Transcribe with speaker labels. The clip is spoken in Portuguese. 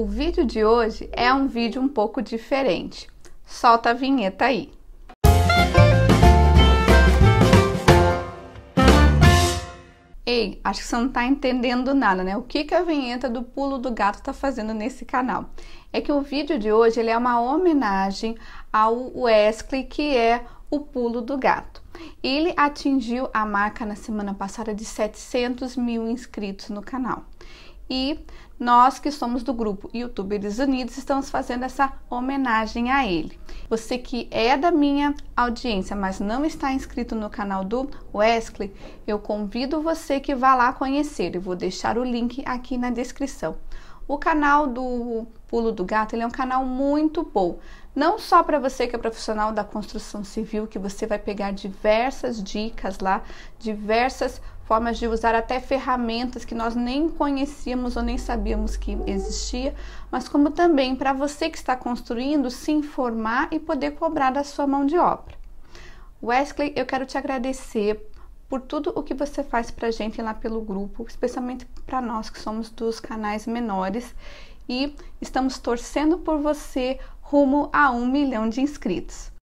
Speaker 1: O vídeo de hoje é um vídeo um pouco diferente. Solta a vinheta aí. Ei, acho que você não está entendendo nada, né? O que, que a vinheta do Pulo do Gato está fazendo nesse canal? É que o vídeo de hoje ele é uma homenagem ao Wesley, que é o Pulo do Gato. Ele atingiu a marca na semana passada de 700 mil inscritos no canal e nós que somos do grupo Youtubers Unidos estamos fazendo essa homenagem a ele. Você que é da minha audiência, mas não está inscrito no canal do Wesley, eu convido você que vá lá conhecer. Eu vou deixar o link aqui na descrição. O canal do Pulo do Gato ele é um canal muito bom, não só para você que é profissional da construção civil, que você vai pegar diversas dicas lá, diversas formas de usar até ferramentas que nós nem conhecíamos ou nem sabíamos que existia, mas como também para você que está construindo se informar e poder cobrar da sua mão de obra. Wesley, eu quero te agradecer por tudo o que você faz para a gente lá pelo grupo, especialmente para nós que somos dos canais menores e estamos torcendo por você rumo a um milhão de inscritos.